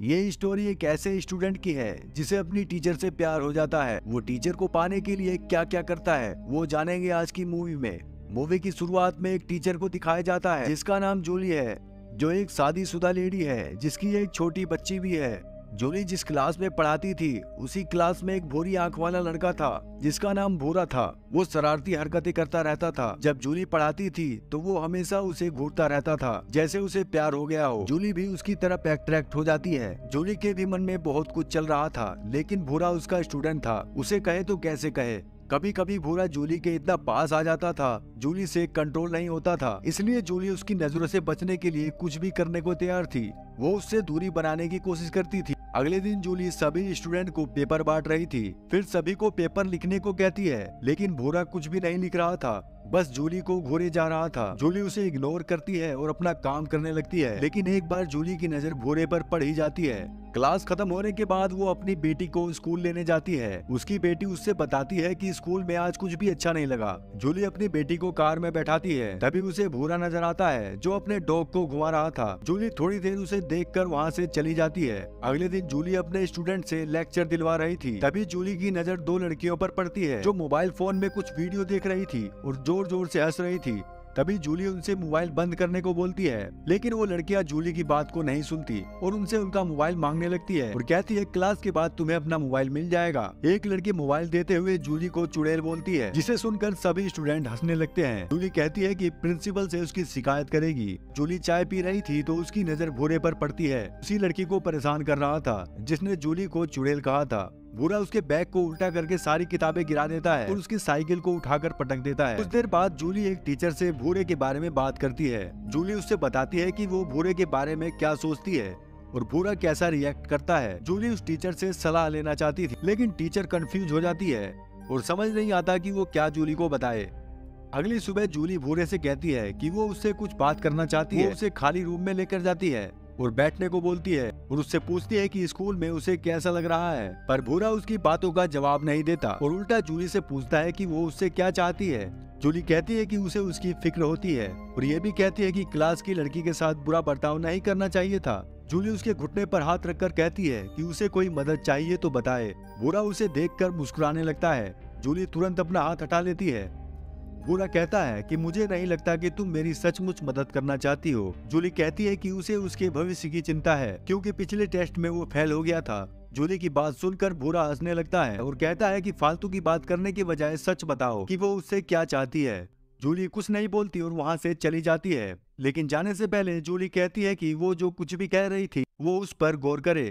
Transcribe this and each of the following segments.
ये स्टोरी एक ऐसे स्टूडेंट की है जिसे अपनी टीचर से प्यार हो जाता है वो टीचर को पाने के लिए क्या क्या करता है वो जानेंगे आज की मूवी में मूवी की शुरुआत में एक टीचर को दिखाया जाता है जिसका नाम जूली है जो एक शुदा लेडी है जिसकी एक छोटी बच्ची भी है जोली जिस क्लास में पढ़ाती थी उसी क्लास में एक भोरी आंख वाला लड़का था जिसका नाम भोरा था वो शरारती हरकतें करता रहता था जब जूली पढ़ाती थी तो वो हमेशा उसे घूरता रहता था जैसे उसे प्यार हो गया हो जूली भी उसकी तरफ एक्ट्रैक्ट हो जाती है जूली के भी मन में बहुत कुछ चल रहा था लेकिन भूरा उसका स्टूडेंट था उसे कहे तो कैसे कहे कभी कभी भूरा जूली के इतना पास आ जाता था जूली से कंट्रोल नहीं होता था इसलिए जूली उसकी नजरों से बचने के लिए कुछ भी करने को तैयार थी वो उससे दूरी बनाने की कोशिश करती थी अगले दिन जूली सभी स्टूडेंट को पेपर बांट रही थी फिर सभी को पेपर लिखने को कहती है लेकिन भोरा कुछ भी नहीं लिख रहा था बस जूली को घोरे जा रहा था जूली उसे इग्नोर करती है और अपना काम करने लगती है लेकिन एक बार जूली की नजर घोरे पर पड़ ही जाती है क्लास खत्म होने के बाद वो अपनी बेटी को स्कूल लेने जाती है उसकी बेटी उससे बताती है कि स्कूल में आज कुछ भी अच्छा नहीं लगा जूली अपनी बेटी को कार में बैठाती है तभी उसे भूरा नजर आता है जो अपने डॉग को घुमा रहा था जूली थोड़ी देर उसे देख कर वहाँ से चली जाती है अगले दिन जूली अपने स्टूडेंट से लेक्चर दिलवा रही थी तभी जूली की नजर दो लड़कियों पर पड़ती है जो मोबाइल फोन में कुछ वीडियो देख रही थी और जो जोर जोर से हंस रही थी तभी जूली उनसे मोबाइल बंद करने को बोलती है लेकिन वो लड़कियां जूली की बात को नहीं सुनती और उनसे उनका मोबाइल मांगने लगती है और कहती है क्लास के बाद तुम्हें अपना मोबाइल मिल जाएगा एक लड़की मोबाइल देते हुए जूली को चुड़ैल बोलती है जिसे सुनकर सभी स्टूडेंट हंसने लगते हैं जूली कहती है की प्रिंसिपल ऐसी उसकी शिकायत करेगी जूली चाय पी रही थी तो उसकी नजर भोरे आरोप पड़ती है उसी लड़की को परेशान कर रहा था जिसने जूली को चुड़ैल कहा था बुरा उसके बैग को उल्टा करके सारी किताबें गिरा देता है और उसकी साइकिल को उठाकर पटक देता है कुछ देर बाद जूली एक टीचर से भूरे के बारे में बात करती है जूली उससे बताती है कि वो भूरे के बारे में क्या सोचती है और भूरा कैसा रिएक्ट करता है जूली उस टीचर से सलाह लेना चाहती थी लेकिन टीचर कंफ्यूज हो जाती है और समझ नहीं आता कि वो क्या जूली को बताए अगली सुबह जूली भूरे से कहती है कि वो उससे कुछ बात करना चाहती है उसे खाली रूम में लेकर जाती है और बैठने को बोलती है और उससे पूछती है कि स्कूल में उसे कैसा लग रहा है पर भूरा उसकी बातों का जवाब नहीं देता और उल्टा जूली से पूछता है कि वो उससे क्या चाहती है जूली कहती है कि उसे उसकी फिक्र होती है और ये भी कहती है कि क्लास की लड़की के साथ बुरा बर्ताव नहीं करना चाहिए था जूली उसके घुटने पर हाथ रखकर कहती है कि उसे कोई मदद चाहिए तो बताए बुरा उसे देखकर मुस्कुराने लगता है जूली तुरंत अपना हाथ हटा लेती है गोरा कहता है कि मुझे नहीं लगता कि तुम मेरी सचमुच मदद करना चाहती हो जूली कहती है कि उसे उसके भविष्य की चिंता है क्योंकि पिछले टेस्ट में वो फेल हो गया था जूली की बात सुनकर बुरा हंसने लगता है और कहता है कि फालतू की बात करने के बजाय सच बताओ कि वो उससे क्या चाहती है जूली कुछ नहीं बोलती और वहाँ से चली जाती है लेकिन जाने से पहले जूली कहती है कि वो जो कुछ भी कह रही थी वो उस पर गौर करे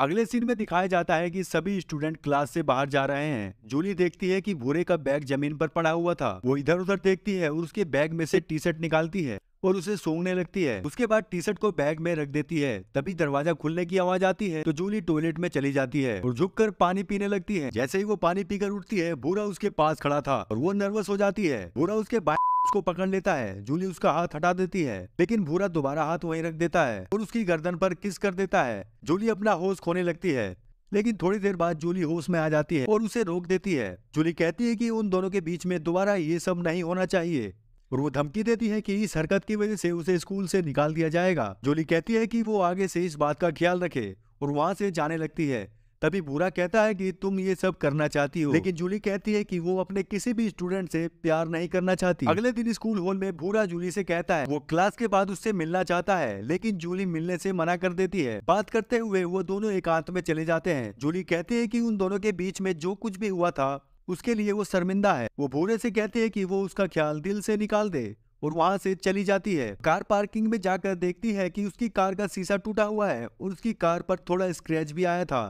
अगले सीन में दिखाया जाता है कि सभी स्टूडेंट क्लास से बाहर जा रहे हैं जूली देखती है कि भूरे का बैग जमीन पर पड़ा हुआ था वो इधर उधर देखती है और उसके बैग में से टी शर्ट निकालती है और उसे सूंघने लगती है उसके बाद टी शर्ट को बैग में रख देती है तभी दरवाजा खुलने की आवाज आती है तो जूली टॉयलेट में चली जाती है और झुक कर पानी पीने लगती है जैसे ही वो पानी पीकर उठती है भूरा उसके पास खड़ा था और वो नर्वस हो जाती है भूरा उसके बाइक उसको पकड़ लेता है जूली उसका हाथ हटा देती है लेकिन भूरा दोबारा हाथ वहीं रख देता है और उसकी गर्दन पर किस कर देता है जूली अपना होश खोने लगती है लेकिन थोड़ी देर बाद जूली होश में आ जाती है और उसे रोक देती है जूली कहती है कि उन दोनों के बीच में दोबारा ये सब नहीं होना चाहिए और वो धमकी देती है कि इस हरकत की वजह से उसे स्कूल से निकाल दिया जाएगा जोली कहती है कि वो आगे से इस बात का ख्याल रखे और वहां से जाने लगती है तभी बुरा कहता है कि तुम ये सब करना चाहती हो लेकिन जूली कहती है कि वो अपने किसी भी स्टूडेंट से प्यार नहीं करना चाहती अगले दिन स्कूल हॉल में बुरा जूली से कहता है वो क्लास के बाद उससे मिलना चाहता है लेकिन जूली मिलने से मना कर देती है बात करते हुए वो दोनों एकांत में चले जाते हैं जूली कहती है की उन दोनों के बीच में जो कुछ भी हुआ था उसके लिए वो शर्मिंदा है वो भूरे से कहती है की वो उसका ख्याल दिल से निकाल दे और वहाँ से चली जाती है कार पार्किंग में जाकर देखती है कि उसकी कार का शीशा टूटा हुआ है और उसकी कार पर थोड़ा स्क्रैच भी आया था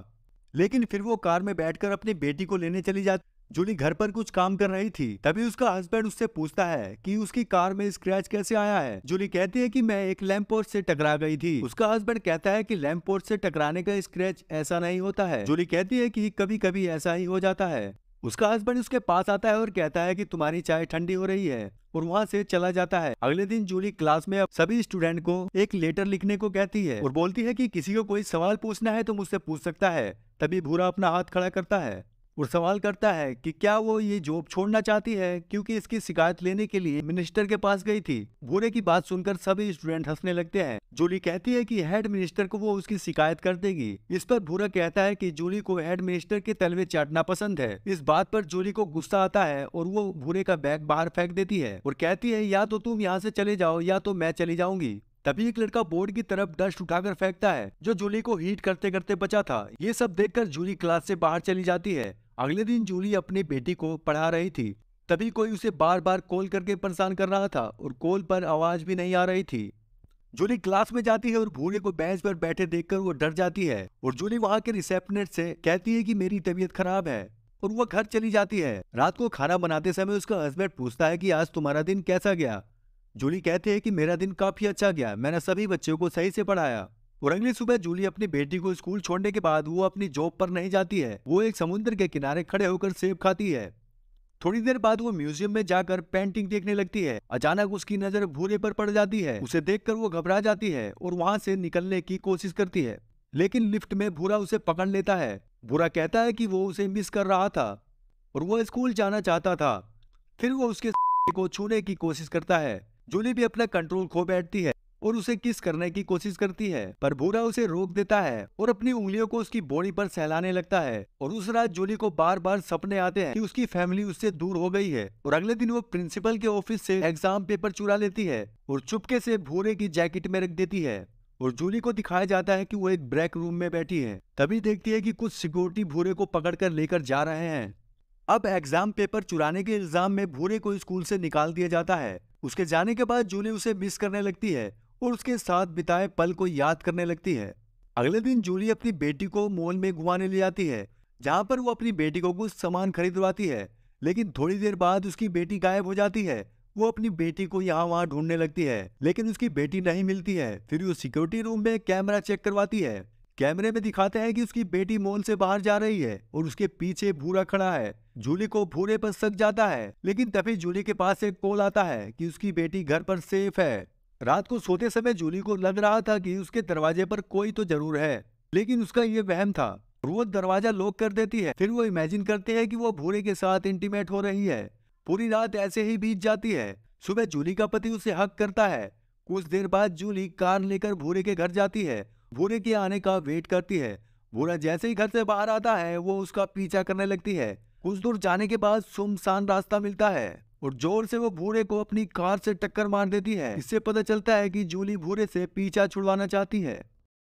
लेकिन फिर वो कार में बैठकर अपनी बेटी को लेने चली जाती जूली घर पर कुछ काम कर रही थी तभी उसका हस्बैंड उससे पूछता है कि उसकी कार में स्क्रैच कैसे आया है जूली कहती है कि मैं एक लैंप पोस्ट से टकरा गई थी उसका हस्बैंड कहता है कि लैंप पोस्ट से टकराने का स्क्रैच ऐसा नहीं होता है जूली कहती है कि कभी कभी ऐसा ही हो जाता है उसका हस्बैंड उसके पास आता है और कहता है कि तुम्हारी चाय ठंडी हो रही है और वहाँ से चला जाता है अगले दिन जूली क्लास में सभी स्टूडेंट को एक लेटर लिखने को कहती है और बोलती है कि किसी को कोई सवाल पूछना है तो मुझसे पूछ सकता है तभी भूरा अपना हाथ खड़ा करता है वो सवाल करता है कि क्या वो ये जॉब छोड़ना चाहती है क्योंकि इसकी शिकायत लेने के लिए मिनिस्टर के पास गई थी भूरे की बात सुनकर सभी स्टूडेंट हंसने लगते हैं जूली कहती है कि हेड मिनिस्टर को वो उसकी शिकायत कर देगी इस पर भूरा कहता है कि जूली को हेड मिनिस्टर के तलवे चाटना पसंद है इस बात पर जूली को गुस्सा आता है और वो भूरे का बैग बाहर फेंक देती है और कहती है या तो तुम यहाँ से चले जाओ या तो मैं चली जाऊंगी तभी एक लड़का बोर्ड की तरफ डस्ट उठाकर फेंकता है जो जूली को हीट करते करते बचा था ये सब देखकर जूली क्लास से बाहर चली जाती है अगले दिन जूली अपने बेटी को पढ़ा रही थी तभी कोई उसे बार बार कॉल करके परेशान कर रहा था और कॉल पर आवाज भी नहीं आ रही थी जूली क्लास में जाती है और भूरे को बेंच पर बैठे देखकर वो डर जाती है और जूली वहाँ के रिसेप्शनिस्ट से कहती है कि मेरी तबीयत खराब है और वो घर चली जाती है रात को खाना बनाते समय उसका हस्बैंड पूछता है कि आज तुम्हारा दिन कैसा गया जूली कहते हैं कि मेरा दिन काफी अच्छा गया मैंने सभी बच्चों को सही से पढ़ाया और अगली सुबह जूली अपनी बेटी को स्कूल छोड़ने के बाद वो अपनी जॉब पर नहीं जाती है वो एक समुद्र के किनारे खड़े होकर सेब खाती है थोड़ी देर बाद वो म्यूजियम में जाकर पेंटिंग देखने लगती है अचानक उसकी नजर भूरे पर पड़ जाती है उसे देखकर वो घबरा जाती है और वहां से निकलने की कोशिश करती है लेकिन लिफ्ट में भूरा उसे पकड़ लेता है भूरा कहता है कि वो उसे मिस कर रहा था और वो स्कूल जाना चाहता था फिर वो उसके को छूने की कोशिश करता है जूली भी अपना कंट्रोल खो बैठती है और उसे किस करने की कोशिश करती है पर भूरा उसे रोक देता है और अपनी उंगलियों को उसकी बॉडी पर सहलाने लगता है और उस रात जोली को बार बार सपने आते हैं कि उसकी फैमिली उससे दूर हो गई है और अगले दिन वो प्रिंसिपल के ऑफिस से एग्जाम पेपर चुरा लेती है और चुपके से भूरे की जैकेट में रख देती है और जूली को दिखाया जाता है कि वो एक ब्रेक रूम में बैठी है तभी देखती है कि कुछ सिक्योरिटी भूरे को पकड़कर लेकर जा रहे हैं अब एग्जाम पेपर चुराने के इल्जाम में भूरे को स्कूल से निकाल दिया जाता है उसके जाने के बाद जूली उसे मिस करने लगती है और उसके साथ बिताए पल को याद करने लगती है अगले दिन जूली अपनी बेटी को मॉल में घुमाने ले जाती है जहाँ पर वो अपनी बेटी को कुछ सामान खरीदवाती है लेकिन थोड़ी देर बाद उसकी बेटी गायब हो जाती है वो अपनी बेटी को यहाँ वहाँ ढूंढने लगती है लेकिन उसकी बेटी नहीं मिलती है फिर वो सिक्योरिटी रूम में कैमरा चेक करवाती है कैमरे में दिखाते हैं कि उसकी बेटी मॉल से बाहर जा रही है और उसके पीछे भूरा खड़ा है जूली को भूरे पर सक जाता है लेकिन तभी जूली के पास एक कॉल आता है कि उसकी बेटी घर पर सेफ है रात को सोते समय जूली को लग रहा था कि उसके दरवाजे पर कोई तो जरूर है लेकिन उसका ये वहम था वो दरवाजा लॉक कर देती है फिर वो इमेजिन करते हैं कि वो भूरे के साथ इंटीमेट हो रही है पूरी रात ऐसे ही बीत जाती है सुबह जूली का पति उसे हक करता है कुछ देर बाद जूली कार लेकर भूरे के घर जाती है भूरे के आने का वेट करती है भूरा जैसे ही घर से बाहर आता है वो उसका पीछा करने लगती है कुछ दूर जाने के बाद सुमसान रास्ता मिलता है और जोर से वो भूरे को अपनी कार से टक्कर मार देती है इससे पता चलता है कि जूली भूरे से पीछा छुड़वाना चाहती है